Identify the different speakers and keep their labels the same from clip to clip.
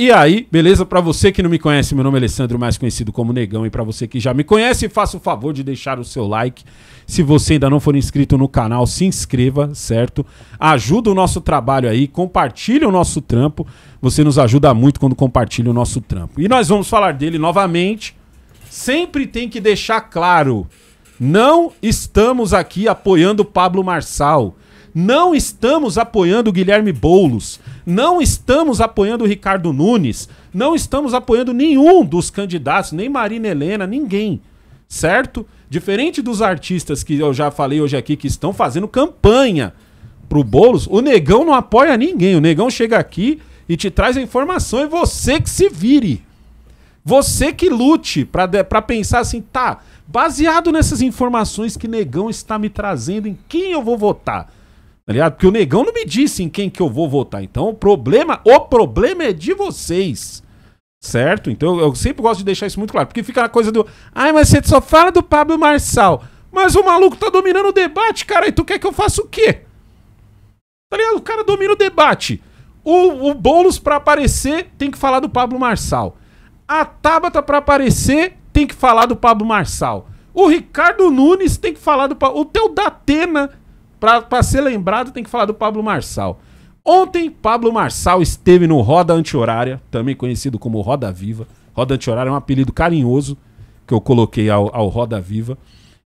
Speaker 1: E aí, beleza? Para você que não me conhece, meu nome é Alessandro, mais conhecido como Negão, e para você que já me conhece, faça o favor de deixar o seu like. Se você ainda não for inscrito no canal, se inscreva, certo? Ajuda o nosso trabalho aí, compartilha o nosso trampo. Você nos ajuda muito quando compartilha o nosso trampo. E nós vamos falar dele novamente. Sempre tem que deixar claro, não estamos aqui apoiando Pablo Marçal. Não estamos apoiando o Guilherme Boulos. Não estamos apoiando o Ricardo Nunes. Não estamos apoiando nenhum dos candidatos, nem Marina Helena, ninguém. Certo? Diferente dos artistas que eu já falei hoje aqui que estão fazendo campanha pro Boulos, o negão não apoia ninguém. O negão chega aqui e te traz a informação e é você que se vire. Você que lute para pensar assim, tá, baseado nessas informações que Negão está me trazendo, em quem eu vou votar? Tá ligado? Porque o negão não me disse em quem que eu vou votar. Então, o problema, o problema é de vocês. Certo? Então, eu sempre gosto de deixar isso muito claro. Porque fica a coisa do. Ai, mas você só fala do Pablo Marçal. Mas o maluco tá dominando o debate, cara. E tu quer que eu faça o quê? Tá ligado? O cara domina o debate. O, o Boulos pra aparecer tem que falar do Pablo Marçal. A Tabata pra aparecer tem que falar do Pablo Marçal. O Ricardo Nunes tem que falar do Pablo. O teu Datena para ser lembrado, tem que falar do Pablo Marçal. Ontem, Pablo Marçal esteve no Roda Anti-Horária, também conhecido como Roda Viva. Roda Anti-Horária é um apelido carinhoso que eu coloquei ao, ao Roda Viva.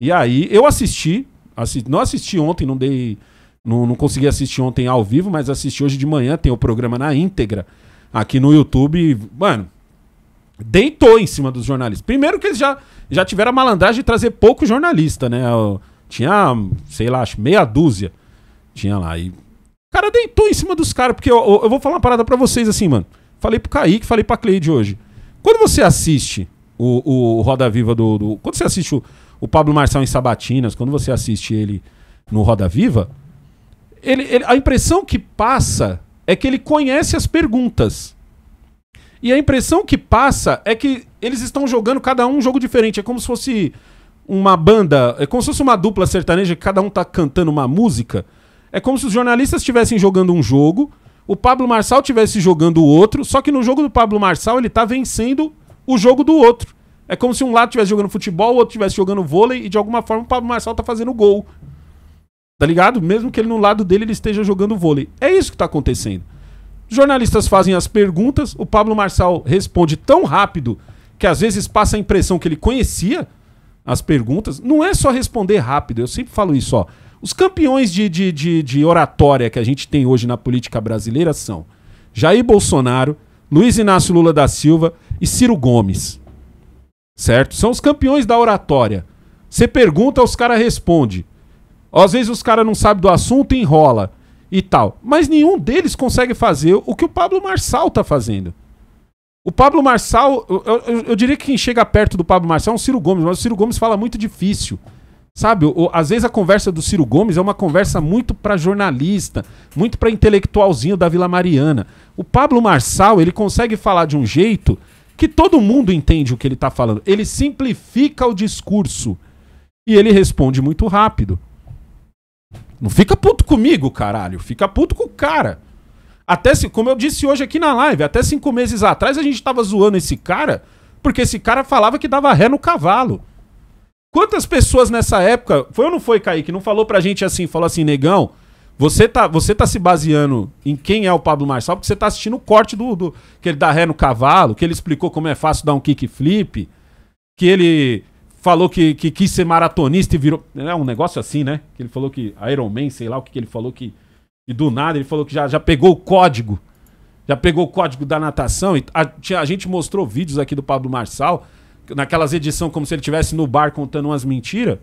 Speaker 1: E aí, eu assisti, assisti, não assisti ontem, não dei. Não, não consegui assistir ontem ao vivo, mas assisti hoje de manhã, tem o programa na íntegra aqui no YouTube. Mano, deitou em cima dos jornalistas. Primeiro que eles já, já tiveram a malandragem de trazer pouco jornalista, né? O, tinha, sei lá, acho meia dúzia. Tinha lá. E o cara deitou em cima dos caras, porque eu, eu, eu, vou falar uma parada pra vocês assim, mano. Falei pro Kaique, falei pra Cleide hoje. Quando você assiste o, o Roda Viva do, do, Quando você assiste o, o Pablo Marçal em Sabatinas, quando você assiste ele no Roda Viva, ele, ele, a impressão que passa é que ele conhece as perguntas. E a impressão que passa é que eles estão jogando cada um um jogo diferente. É como se fosse uma banda, é como se fosse uma dupla sertaneja que cada um tá cantando uma música, é como se os jornalistas estivessem jogando um jogo, o Pablo Marçal estivesse jogando o outro, só que no jogo do Pablo Marçal ele tá vencendo o jogo do outro. É como se um lado estivesse jogando futebol, o outro estivesse jogando vôlei e de alguma forma o Pablo Marçal tá fazendo gol. Tá ligado? Mesmo que ele no lado dele ele esteja jogando vôlei. É isso que tá acontecendo. Os jornalistas fazem as perguntas, o Pablo Marçal responde tão rápido que às vezes passa a impressão que ele conhecia as perguntas, não é só responder rápido, eu sempre falo isso, ó. Os campeões de, de, de, de oratória que a gente tem hoje na política brasileira são Jair Bolsonaro, Luiz Inácio Lula da Silva e Ciro Gomes. Certo? São os campeões da oratória. Você pergunta, os caras respondem. Às vezes os caras não sabem do assunto enrola e tal. Mas nenhum deles consegue fazer o que o Pablo Marçal está fazendo. O Pablo Marçal, eu, eu, eu, diria que quem chega perto do Pablo Marçal é o Ciro Gomes, mas o Ciro Gomes fala muito difícil. Sabe, o, às vezes a conversa do Ciro Gomes é uma conversa muito para jornalista, muito para intelectualzinho da Vila Mariana. O Pablo Marçal, ele consegue falar de um jeito que todo mundo entende o que ele tá falando. Ele simplifica o discurso e ele responde muito rápido. Não fica puto comigo, caralho. Fica puto com o cara. Até se, como eu disse hoje aqui na live, até cinco meses atrás a gente tava zoando esse cara, porque esse cara falava que dava ré no cavalo. Quantas pessoas nessa época, foi ou não foi, Kaique, não falou pra gente assim, falou assim, negão, você tá, você tá se baseando em quem é o Pablo Marçal, porque você tá assistindo o corte do, do. que ele dá ré no cavalo, que ele explicou como é fácil dar um kickflip que ele falou que, que quis ser maratonista e virou. É um negócio assim, né? Que ele falou que Iron Man, sei lá o que, que ele falou que e do nada ele falou que já, já pegou o código. Já pegou o código da natação. E a, a gente mostrou vídeos aqui do Pablo Marçal, naquelas edições como se ele estivesse no bar contando umas mentiras.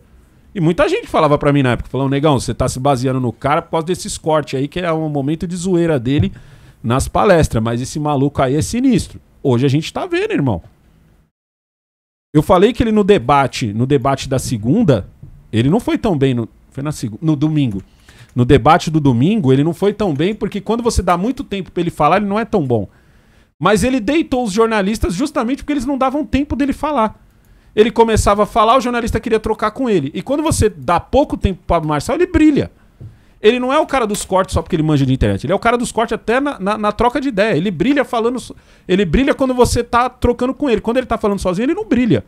Speaker 1: E muita gente falava para mim na época, falando, negão, você tá se baseando no cara por causa desses cortes aí, que é um momento de zoeira dele nas palestras. Mas esse maluco aí é sinistro. Hoje a gente tá vendo, irmão. Eu falei que ele no debate, no debate da segunda, ele não foi tão bem no, foi na segunda, no domingo. No debate do domingo, ele não foi tão bem, porque quando você dá muito tempo para ele falar, ele não é tão bom. Mas ele deitou os jornalistas justamente porque eles não davam tempo dele falar. Ele começava a falar, o jornalista queria trocar com ele. E quando você dá pouco tempo para o Marçal, ele brilha. Ele não é o cara dos cortes só porque ele manja de internet. Ele é o cara dos cortes até na, na, na troca de ideia. Ele brilha falando. Ele brilha quando você tá trocando com ele. Quando ele tá falando sozinho, ele não brilha.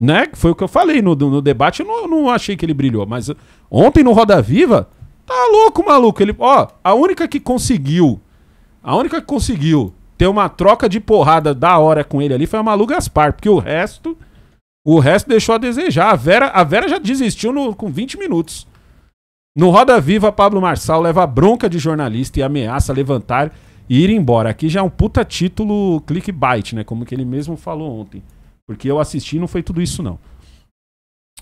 Speaker 1: Né? Foi o que eu falei no, no debate. Eu não, não achei que ele brilhou. Mas ontem no Roda Viva, Tá louco, maluco. Ele, ó, a única que conseguiu, a única que conseguiu ter uma troca de porrada da hora com ele ali foi a Malu Gaspar, porque o resto, o resto deixou a desejar. A Vera, a Vera já desistiu no, com 20 minutos. No Roda Viva, Pablo Marçal leva bronca de jornalista e ameaça levantar e ir embora. Aqui já é um puta título clickbait, né? Como que ele mesmo falou ontem. Porque eu assisti não foi tudo isso, não.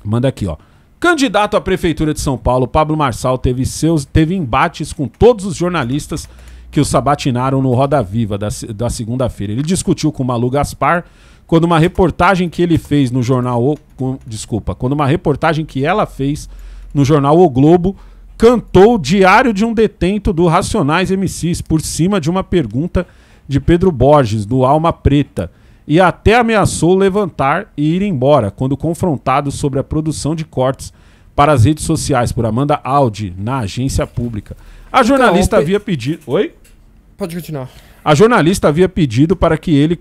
Speaker 1: Manda aqui, ó. Candidato à Prefeitura de São Paulo, Pablo Marçal teve, seus, teve embates com todos os jornalistas que o sabatinaram no Roda Viva da, da segunda-feira. Ele discutiu com Malu Gaspar quando uma reportagem que ele fez no jornal o, com, desculpa, quando uma reportagem que ela fez no jornal O Globo cantou o Diário de um Detento do Racionais MCs por cima de uma pergunta de Pedro Borges do Alma Preta e até ameaçou levantar e ir embora quando confrontado sobre a produção de cortes para as redes sociais por Amanda Audi na agência pública. A então, jornalista havia
Speaker 2: pedido. Oi? Pode continuar.
Speaker 1: A jornalista havia pedido para que ele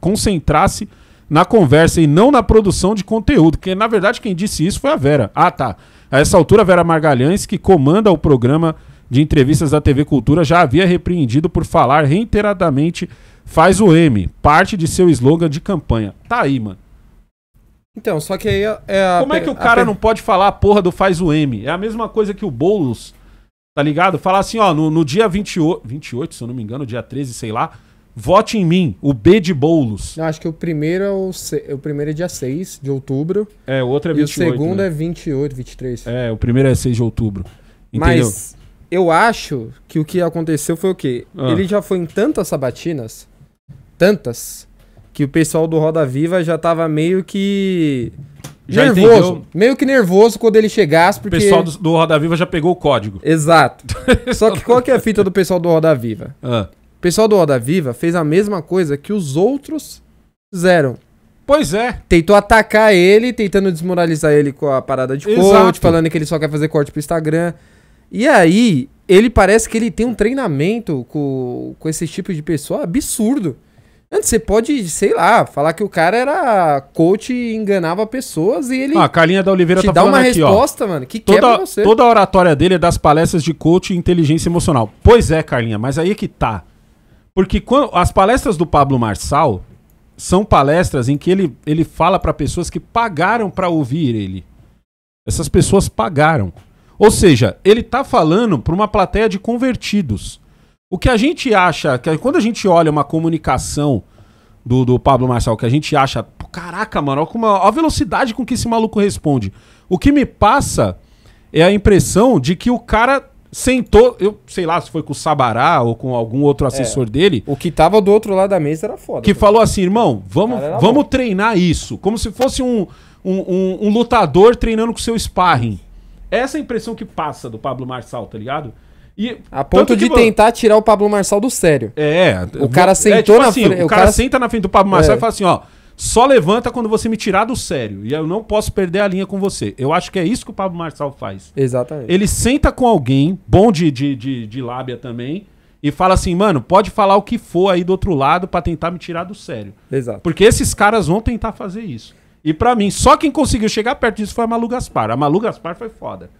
Speaker 1: concentrasse na conversa e não na produção de conteúdo, porque na verdade quem disse isso foi a Vera. Ah, tá. A essa altura, a Vera Margalhães, que comanda o programa de entrevistas da TV Cultura já havia repreendido por falar reiteradamente faz o M, parte de seu slogan de campanha. Tá aí, mano. Então, só que aí é Como é que o cara não pode falar a porra do faz o M? É a mesma coisa que o Boulos, tá ligado? Falar assim, ó, no, no dia 28, 28, se eu não me engano, dia 13, sei lá, vote em mim, o B de Boulos.
Speaker 2: Eu acho que o primeiro é o, o primeiro é dia 6 de outubro. É, o outro é 28. E o segundo né? é 28, 23.
Speaker 1: É, o primeiro é 6 de outubro.
Speaker 2: Entendeu? Mas eu acho que o que aconteceu foi o quê? Ah. Ele já foi em tantas sabatinas, tantas, que o pessoal do Roda Viva já tava meio que. Já nervoso. Entendeu? Meio que nervoso quando ele chegasse, porque. O pessoal do, do Roda Viva já pegou o código. Exato. Só que qual que é a fita do pessoal do Roda Viva? Ah. O pessoal do Roda Viva fez a mesma coisa que os outros fizeram. Pois é. Tentou atacar ele, tentando desmoralizar ele com a parada de corte falando que ele só quer fazer corte pro Instagram. E aí, ele parece que ele tem um treinamento com, com esse tipo de pessoa absurdo. Antes, você pode, sei lá, falar que o cara era coach e enganava pessoas e ele. Ah, a Carlinha da Oliveira te tá dá falando uma aqui, resposta, ó, mano, que toda, você. Toda a oratória
Speaker 1: dele é das palestras de coach e inteligência emocional. Pois é, Carlinha, mas aí é que tá. Porque quando, as palestras do Pablo Marçal são palestras em que ele, ele fala para pessoas que pagaram para ouvir ele. Essas pessoas pagaram. Ou seja, ele está falando para uma plateia de convertidos. O que a gente acha, que quando a gente olha uma comunicação do, do Pablo Marçal, que a gente acha, caraca, mano, olha, como, olha a velocidade com que esse maluco responde. O que me passa é a impressão de que o cara sentou, eu sei lá se foi com o Sabará ou com algum outro é, assessor é, dele. O que tava do outro lado da mesa era foda. Que falou assim, irmão, vamos, vamos treinar isso. Como se fosse um, um, um, um lutador treinando com seu sparring. Essa é a impressão que passa do Pablo Marçal, tá ligado?
Speaker 2: E, a ponto de que, tentar tirar o Pablo Marçal do sério. É. é o cara sentou é, é, tipo na assim, frente. O, cara, cara senta na frente do Pablo Marçal é. e fala
Speaker 1: assim, ó. Só levanta quando você me tirar do sério. E eu não posso perder a linha com você. Eu acho que é isso que o Pablo Marçal faz. Exatamente. Ele senta com alguém, bom de, de, de, de lábia também, e fala assim, mano, pode falar o que for aí do outro lado para tentar me tirar do sério. Exato. Porque esses caras vão tentar fazer isso. E para mim, só quem conseguiu chegar perto disso foi a Malu Gaspar. A Malu Gaspar foi foda.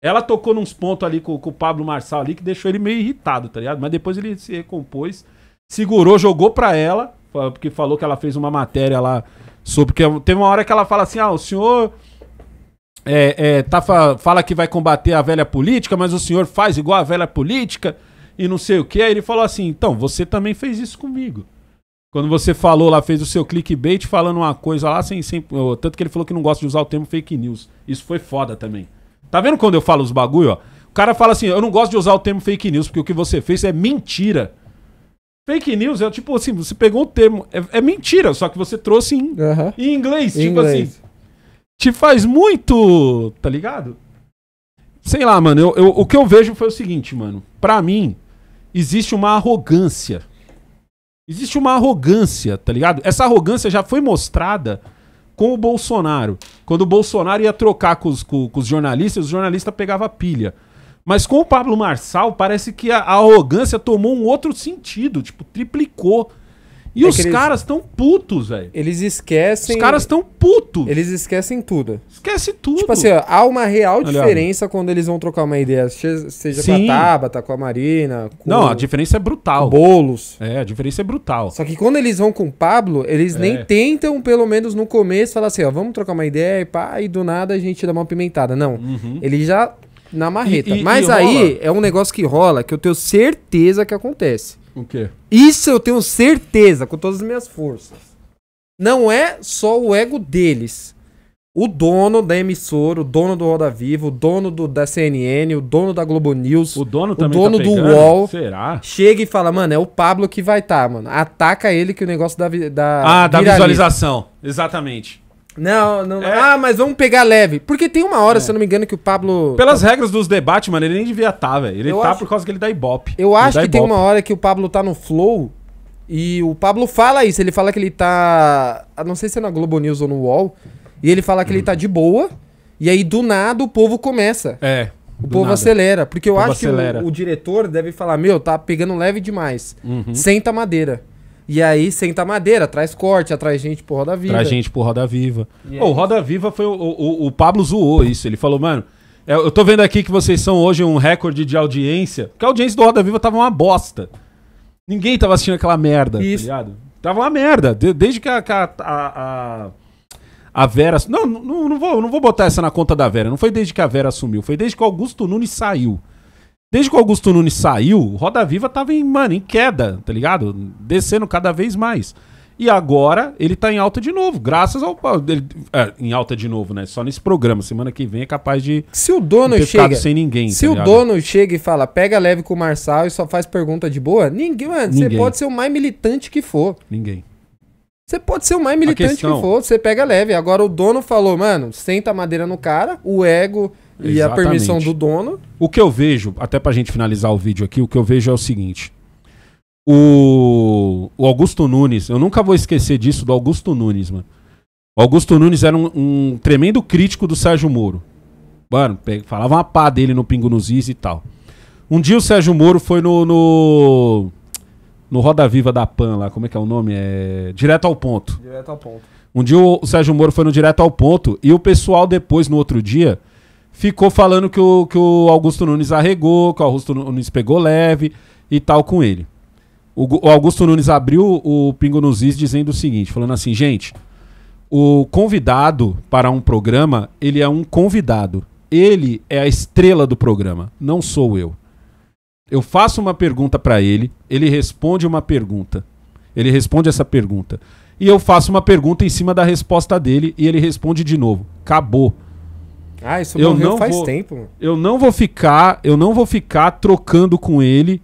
Speaker 1: Ela tocou nos pontos ali com, com, o Pablo Marçal ali que deixou ele meio irritado, tá ligado? Mas depois ele se recompôs, segurou, jogou pra ela, porque falou que ela fez uma matéria lá sobre. que é Teve uma hora que ela fala assim: ah, o senhor. É, é, tá, fala que vai combater a velha política, mas o senhor faz igual a velha política e não sei o que. Aí ele falou assim: então, você também fez isso comigo. Quando você falou lá, fez o seu clickbait falando uma coisa lá, sem, sem, tanto que ele falou que não gosta de usar o termo fake news. Isso foi foda também. Tá vendo quando eu falo os bagulho, ó? O cara fala assim, eu não gosto de usar o termo fake news, porque o que você fez é mentira. Fake news é tipo assim, você pegou o termo, é, é mentira, só que você trouxe em, em inglês, tipo inglês. assim. Te faz muito, tá ligado? Sei lá, mano, eu, eu, o que eu vejo foi o seguinte, mano. Pra mim, existe uma arrogância Existe uma arrogância, tá ligado? Essa arrogância já foi mostrada com o Bolsonaro. Quando o Bolsonaro ia trocar com os, com, com os jornalistas, o jornalista pegava pilha. Mas com o Pablo Marçal, parece que a, a arrogância tomou um outro sentido, tipo,
Speaker 2: triplicou.
Speaker 1: E é os eles... caras
Speaker 2: tão putos, velho. Eles esquecem. Os caras tão putos. Eles esquecem tudo. Esquece tudo. Tipo assim, ó, há uma real diferença quando eles vão trocar uma ideia. Seja Sim. com a Tabata, com a Marina. Com Não, a diferença é brutal. bolos. É, a diferença é brutal. Só que quando eles vão com o Pablo, eles é. nem tentam, pelo menos no começo, falar assim, ó, vamos trocar uma ideia e pá, e do nada a gente dá uma pimentada. Não. Uhum. Ele já na marreta. E, e, Mas e aí é um negócio que rola que eu tenho certeza que acontece. O quê? Isso eu tenho certeza, com todas as minhas forças. Não é só o ego deles. O dono da emissora, o dono do Roda Viva, o dono do, da CNN, o dono da Globo News, o dono, o dono tá do UOL. Será? Chega e fala, mano, é o Pablo que vai estar, tá, mano. Ataca ele que o negócio da. da ah, da
Speaker 1: visualização. Exatamente.
Speaker 2: Não, não. É. Ah, mas vamos pegar leve. Porque tem uma hora, é. se eu não me engano, que o Pablo.
Speaker 1: Pelas regras dos debates, mano, ele nem devia estar, tá, velho. Ele eu tá acho... por causa que ele dá ibope.
Speaker 2: Eu acho que tem uma hora que o Pablo tá no flow. E o Pablo fala isso. Ele fala que ele tá. Ah, não sei se é na Globo News ou no UOL. E ele fala que hum. ele uhum. tá de boa. E aí, do nada, o povo começa. É. O povo nada. acelera. Porque eu acho acelera. que o, o, diretor deve falar: Meu, tá pegando leve demais. Uhum. Senta madeira. E aí senta madeira, traz corte, atrás gente pro Roda Viva. Traz gente
Speaker 1: pro Roda Viva. o Roda Viva foi. O, o, o Pablo zoou isso. Ele falou, mano. É, eu tô vendo aqui que vocês são hoje um recorde de audiência. Porque a audiência do Roda Viva tava uma bosta. Ninguém tava assistindo aquela merda, tá Isso. tá ligado? Tava uma merda. desde que a. a, a, a Vera. Não, não, não, vou, não vou botar essa na conta da Vera. Não foi desde que a Vera assumiu. Foi desde que o Augusto Nunes saiu. Desde que o Augusto Nunes saiu, Roda Viva tava em, mano, em queda, tá ligado? Descendo cada vez mais. E agora ele tá em alta de novo, graças ao. Ele, é, em alta de novo, né? Só nesse programa. Semana que vem é capaz de. Se o dono ter chega. sem ninguém. Tá se tá o dono
Speaker 2: chega e fala, pega leve com o Marçal e só faz pergunta de boa, ninguém, mano, ninguém. você pode ser o mais militante que for. Ninguém. Você pode ser o mais militante questão... que for, você pega leve. Agora o dono falou, mano, senta a madeira no cara, o ego Exatamente. e a permissão do dono.
Speaker 1: O que eu vejo, até para a gente finalizar o vídeo aqui, o que eu vejo é o seguinte. O, o Augusto Nunes, eu nunca vou esquecer disso do Augusto Nunes, mano. O Augusto Nunes era um, um tremendo crítico do Sérgio Moro. Mano, falava uma pá dele no Pingo nos Is e tal. Um dia o Sérgio Moro foi no, no, no. Roda Viva da Pan lá, como é que é o nome? É. Direto ao ponto. Direto ao ponto. Um dia o Sérgio Moro foi no Direto ao Ponto e o pessoal depois, no outro dia, ficou falando que o, que o Augusto Nunes arregou, que o Augusto Nunes pegou leve e tal com ele. O, o Augusto Nunes abriu o Pingo nos Is dizendo o seguinte, falando assim, gente, o convidado para um programa, ele é um convidado. Ele é a estrela do programa, não sou eu. Eu faço uma pergunta para ele, ele responde uma pergunta. Ele responde essa pergunta. E eu faço uma pergunta em cima da resposta dele e ele responde de novo. Acabou. Ah, isso eu não faz vou, tempo. Eu não vou ficar, eu não vou ficar trocando com ele.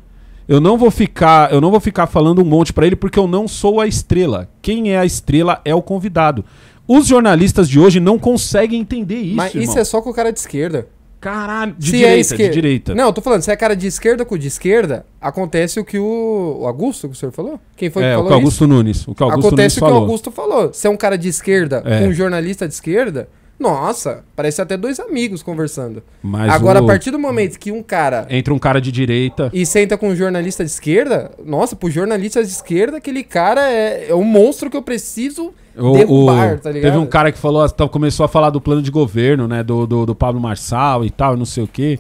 Speaker 1: Eu não vou ficar, eu não vou ficar falando um monte para ele porque eu não sou a estrela. Quem é a estrela é o convidado. Os jornalistas de hoje não conseguem entender isso. Mas irmão. isso é só
Speaker 2: com o cara de esquerda. Caralho, de se é direita, é esquer... de direita. Não, eu tô falando, se é cara de esquerda com de esquerda, acontece o que o, o Augusto, que o senhor falou? Quem foi é, que falou o que Augusto isso? Nunes. O que Augusto acontece Nunes o que o Augusto falou. Se é um cara de esquerda é. com um jornalista de esquerda, nossa, parece até dois amigos conversando. Mas Agora, o... a partir do momento que um cara.
Speaker 1: Entra um cara de direita.
Speaker 2: E senta com um jornalista de esquerda, nossa, pro jornalista de esquerda, aquele cara é, é um monstro que eu preciso o, derrubar, o... tá ligado? Teve um
Speaker 1: cara que falou, tá, começou a falar do plano de governo, né? Do, do, do Pablo Marçal e tal, não sei o quê.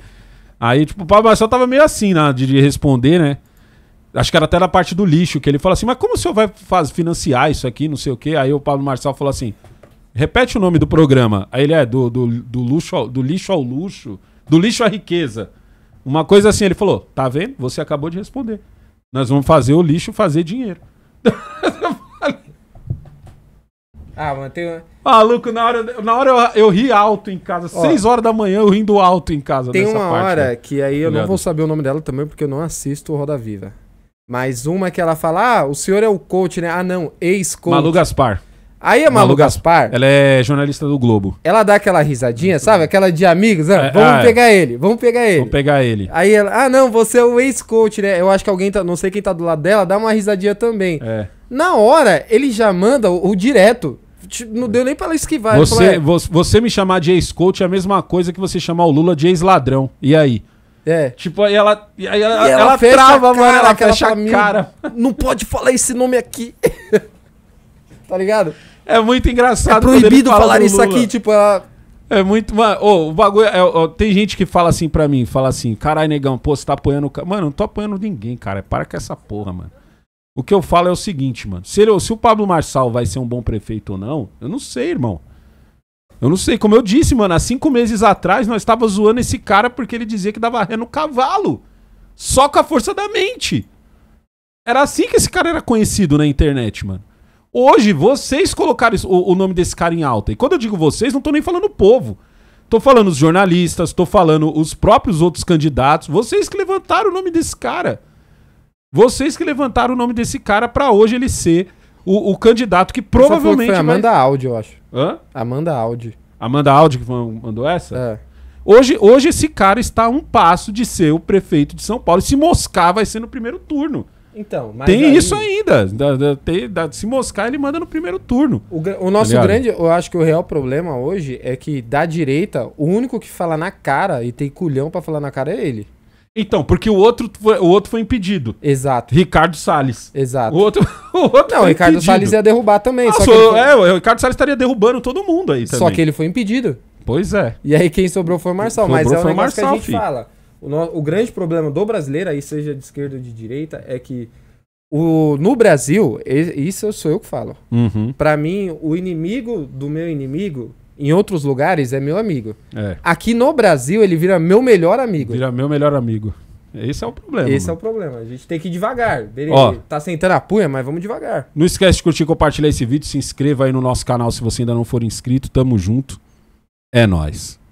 Speaker 1: Aí, tipo, o Pablo Marçal tava meio assim, né, de responder, né? Acho que era até na parte do lixo, que ele falou assim, mas como o senhor vai faz, financiar isso aqui, não sei o quê? Aí o Pablo Marçal falou assim repete o nome do programa. Aí ele é do, do, do, luxo ao, do lixo ao luxo, do lixo à riqueza. Uma coisa assim, ele falou: tá vendo? Você acabou de responder. Nós vamos fazer o lixo fazer dinheiro.
Speaker 2: ah, mano, tem uma... Maluco,
Speaker 1: na hora, na hora eu, eu ri alto em casa. Ó, Seis
Speaker 2: horas da manhã eu rindo alto em casa. Tem uma parte, hora né? que aí eu Olhado. não vou saber o nome dela também, porque eu não assisto o Roda Viva. Mas uma que ela fala, ah, o senhor é o coach, né? Ah, não, ex-coach. Malu Gaspar. Aí a Malu, Malu Gaspar.
Speaker 1: Ela é jornalista do Globo.
Speaker 2: Ela dá aquela risadinha, sabe? Uhum. Aquela de amigos. Ah, é, vamos ah, é. pegar ele, vamos pegar ele. Vamos pegar ele. Aí ela, ah, não, você é o ex-coach, né? Eu acho que alguém, tá, não sei quem tá do lado dela, dá uma risadinha também. É. Na hora, ele já manda o, o direto. Não deu nem pra ela esquivar. Você, falou,
Speaker 1: é, você, me chamar de ex-coach é a mesma coisa que você chamar o Lula de ex-ladrão. E aí? É. Tipo, aí ela, aí ela, e ela, ela trava, mano. Ela fecha a cara.
Speaker 2: Não pode falar esse nome aqui. Tá ligado? É muito engraçado. É proibido fala falar isso aqui, tipo, ela...
Speaker 1: É-, é muito. Mano, oh, o bagulho. É, oh, tem gente que fala assim pra mim, fala assim, carai, negão, pô, você tá apoiando o cara. Mano, não tô apoiando ninguém, cara. Para com essa porra, mano. O que eu falo é o seguinte, mano. Se, ele, se o Pablo Marçal vai ser um bom prefeito ou não, eu não sei, irmão. Eu não sei. Como eu disse, mano, há cinco meses atrás nós estávamos zoando esse cara porque ele dizia que dava ré no cavalo. Só com a força da mente. Era assim que esse cara era conhecido na internet, mano. Hoje vocês colocaram o, o nome desse cara em alta. E quando eu digo vocês, não tô nem falando o povo. Tô falando os jornalistas, tô falando os próprios outros candidatos. Vocês que levantaram o nome desse cara. Vocês que levantaram o nome desse cara para hoje ele ser o, o candidato que provavelmente. Foi Amanda vai... Audi, eu acho. Hã? Amanda Audi. Amanda Audi que mandou essa? É. Hoje, hoje esse cara está a um passo de ser o prefeito de São Paulo. E se moscar, vai ser no primeiro turno.
Speaker 2: Então, tem aí... isso ainda. Da, da,
Speaker 1: tem, da, se moscar, ele manda no primeiro turno.
Speaker 2: O, o nosso tá grande, eu acho que o real problema hoje é que da direita, o único que fala na cara e tem culhão para falar na cara é ele.
Speaker 1: Então, porque o outro foi, o outro foi impedido. Exato. Ricardo Salles. Exato. O
Speaker 2: outro, o outro Não, o Ricardo Salles ia derrubar também. Ah, só que é, foi... É, o Ricardo Salles estaria derrubando todo mundo aí também. Só que ele foi impedido. Pois é. E aí quem sobrou foi o Marçal. Sobrou mas é o negócio Marçal, que a gente filho. fala. O, no, o grande problema do brasileiro, aí seja de esquerda ou de direita, é que o, no Brasil, isso sou eu que falo. Uhum. Para mim, o inimigo do meu inimigo, em outros lugares, é meu amigo. É. Aqui no Brasil, ele vira meu melhor amigo. Vira meu melhor amigo. Esse é o problema. Esse é mano. é o problema. A gente tem que ir devagar. Ó, tá sentando a punha, mas vamos devagar.
Speaker 1: Não esquece de curtir, e compartilhar esse vídeo. Se inscreva aí no nosso canal se você ainda não for inscrito. Tamo junto. É nóis.